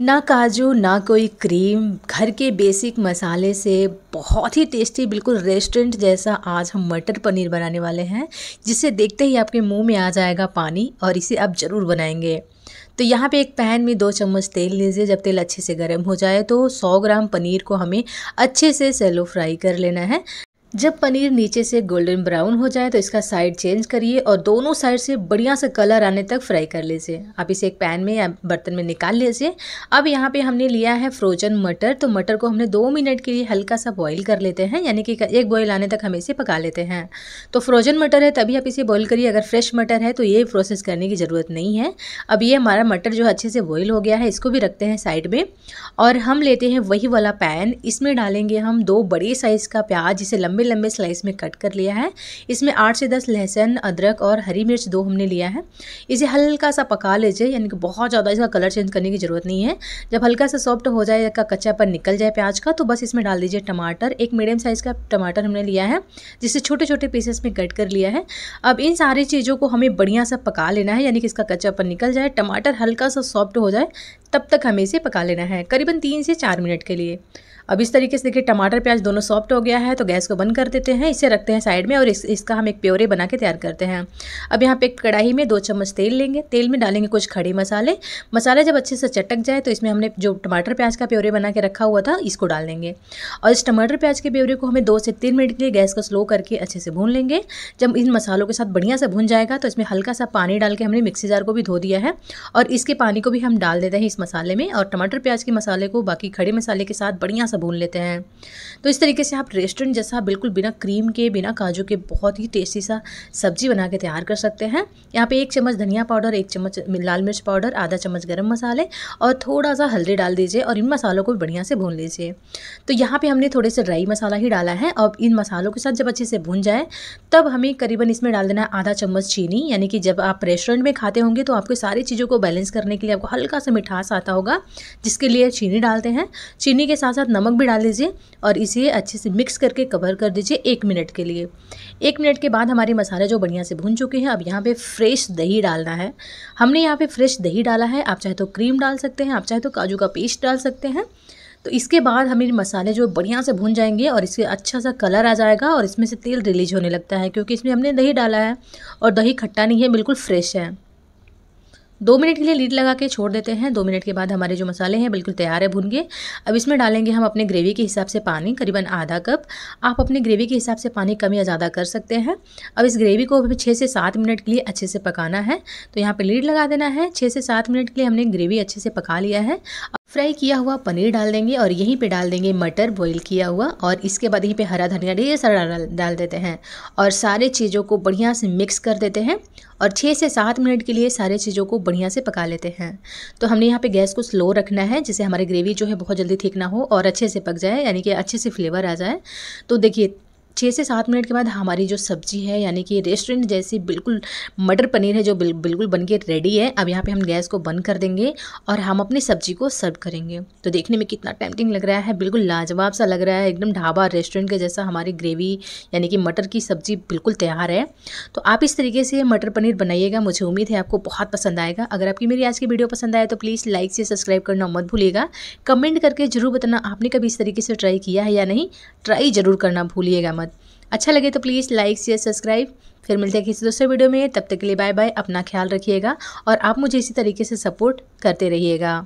ना काजू ना कोई क्रीम घर के बेसिक मसाले से बहुत ही टेस्टी बिल्कुल रेस्टोरेंट जैसा आज हम मटर पनीर बनाने वाले हैं जिसे देखते ही आपके मुंह में आ जाएगा पानी और इसे आप ज़रूर बनाएंगे तो यहाँ पे एक पैन में दो चम्मच तेल लीजिए जब तेल अच्छे से गर्म हो जाए तो 100 ग्राम पनीर को हमें अच्छे से सेलो फ्राई कर लेना है जब पनीर नीचे से गोल्डन ब्राउन हो जाए तो इसका साइड चेंज करिए और दोनों साइड से बढ़िया से कलर आने तक फ्राई कर लीजिए आप इसे एक पैन में या बर्तन में निकाल लीजिए अब यहाँ पे हमने लिया है फ्रोजन मटर तो मटर को हमने दो मिनट के लिए हल्का सा बॉईल कर लेते हैं यानी कि एक बॉईल आने तक हमें इसे पका लेते हैं तो फ्रोजन मटर है तभी आप इसे बॉयल करिए अगर फ्रेश मटर है तो ये प्रोसेस करने की ज़रूरत नहीं है अब ये हमारा मटर जो अच्छे से बॉयल हो गया है इसको भी रखते हैं साइड में और हम लेते हैं वही वाला पैन इसमें डालेंगे हम दो बड़े साइज़ का प्याज इसे लंबे लंबे लंबे स्लाइस में कट कर लिया है इसमें आठ से दस लहसुन अदरक और हरी मिर्च दो हमने लिया है इसे हल्का सा पका लीजिए यानी कि बहुत ज़्यादा इसका कलर चेंज करने की ज़रूरत नहीं है जब हल्का सा सॉफ्ट हो जाए का पर निकल जाए प्याज का तो बस इसमें डाल दीजिए टमाटर एक मीडियम साइज़ का टमाटर हमने लिया है जिसे छोटे छोटे पीसेस में कट कर लिया है अब इन सारी चीज़ों को हमें बढ़िया सा पका लेना है यानी कि इसका कच्चा पर निकल जाए टमाटर हल्का सा सॉफ्ट हो जाए तब तक हमें इसे पका लेना है करीबन तीन से चार मिनट के लिए अब इस तरीके से देखिए टमाटर प्याज दोनों सॉफ्ट हो गया है तो गैस को बंद कर देते हैं इसे रखते हैं साइड में और इस, इसका हम एक प्योरे बना के तैयार करते हैं अब यहाँ पे एक कढ़ाई में दो चम्मच तेल लेंगे तेल में डालेंगे कुछ खड़े मसाले मसाले जब अच्छे से चटक जाए तो इसमें हमने जो टमाटर प्याज का प्योरे बना के रखा हुआ था इसको डाल देंगे और इस टमाटर प्याज के प्योरे को हमें दो से तीन मिनट के लिए गैस को स्लो करके अच्छे से भून लेंगे जब इन मसालों के साथ बढ़िया से भून जाएगा तो इसमें हल्का सा पानी डाल के हमने मिक्सी जार को भी धो दिया है और इसके पानी को भी हम डाल देते हैं इस मसाले में और टमाटर प्याज के मसाले को बाकी खड़े मसाले के साथ बढ़िया से सा भून लेते हैं तो इस तरीके से आप रेस्टोरेंट जैसा बिल्कुल बिना क्रीम के बिना काजू के बहुत ही टेस्टी सा सब्जी बना के तैयार कर सकते हैं यहाँ पे एक चम्मच धनिया पाउडर एक चम्मच लाल मिर्च पाउडर आधा चम्मच गर्म मसाले और थोड़ा सा हल्दी डाल दीजिए और इन मसालों को बढ़िया से भून लीजिए तो यहाँ पर हमने थोड़े से ड्राई मसाला ही डाला है और इन मसालों के साथ जब अच्छे से भून जाए तब हमें करीबन इसमें डाल देना है आधा चम्मच चीनी यानी कि जब आप रेस्टोरेंट में खाते होंगे तो आपको सारी चीज़ों को बैलेंस करने के लिए आपको हल्का सा मिठास आता होगा जिसके लिए चीनी डालते हैं चीनी के साथ साथ नमक नमक भी डाल दीजिए और इसे अच्छे से मिक्स करके कवर कर दीजिए एक मिनट के लिए एक मिनट के बाद हमारे मसाले जो बढ़िया से भून चुके हैं अब यहाँ पे फ्रेश दही डालना है हमने यहाँ पे फ्रेश दही डाला है आप चाहे तो क्रीम डाल सकते हैं आप चाहे तो काजू का पेस्ट डाल सकते हैं तो इसके बाद हमें मसाले जो बढ़िया से भून जाएंगे और इसके अच्छा सा कलर आ जाएगा और इसमें से तेल रिलीज होने लगता है क्योंकि इसमें हमने दही डाला है और दही खट्टा नहीं है बिल्कुल फ्रेश है दो मिनट के लिए लीड लगा के छोड़ देते हैं दो मिनट के बाद हमारे जो मसाले हैं बिल्कुल तैयार है भुन के अब इसमें डालेंगे हम अपने ग्रेवी के हिसाब से पानी करीबन आधा कप आप अपने ग्रेवी के हिसाब से पानी कम या ज़्यादा कर सकते हैं अब इस ग्रेवी को हमें छः से सात मिनट के लिए अच्छे से पकाना है तो यहाँ पर लीड लगा देना है छः से सात मिनट के लिए हमने ग्रेवी अच्छे से पका लिया है फ्राई किया हुआ पनीर डाल देंगे और यहीं पे डाल देंगे मटर बॉईल किया हुआ और इसके बाद यहीं पे हरा धनिया ढेर सारा डाल डाल देते हैं और सारे चीज़ों को बढ़िया से मिक्स कर देते हैं और छः से सात मिनट के लिए सारे चीज़ों को बढ़िया से पका लेते हैं तो हमने यहाँ पे गैस को स्लो रखना है जिससे हमारी ग्रेवी जो है बहुत जल्दी ठीक ना हो और अच्छे से पक जाए यानी कि अच्छे से फ्लेवर आ जाए तो देखिए छः से सात मिनट के बाद हमारी जो सब्ज़ी है यानी कि रेस्टोरेंट जैसी बिल्कुल मटर पनीर है जो बिल, बिल्कुल बन के रेडी है अब यहाँ पर हम गैस को बंद कर देंगे और हम अपनी सब्ज़ी को सर्व करेंगे तो देखने में कितना टेम्पटिंग लग रहा है बिल्कुल लाजवाब सा लग रहा है एकदम ढाबा रेस्टोरेंट के जैसा हमारी ग्रेवी यानी कि मटर की सब्ज़ी बिल्कुल तैयार है तो आप इस तरीके से मटर पनीर बनाइएगा मुझे उम्मीद है आपको बहुत पसंद आएगा अगर आपकी मेरी आज की वीडियो पसंद आए तो प्लीज़ लाइक से सब्सक्राइब करना मत भूलिएगा कमेंट करके ज़रूर बताना आपने कभी इस तरीके से ट्राई किया है या नहीं ट्राई ज़रूर करना भूलिएगा मत अच्छा लगे तो प्लीज़ लाइक शेयर सब्सक्राइब फिर मिलते हैं किसी दूसरे वीडियो में तब तक के लिए बाय बाय अपना ख्याल रखिएगा और आप मुझे इसी तरीके से सपोर्ट करते रहिएगा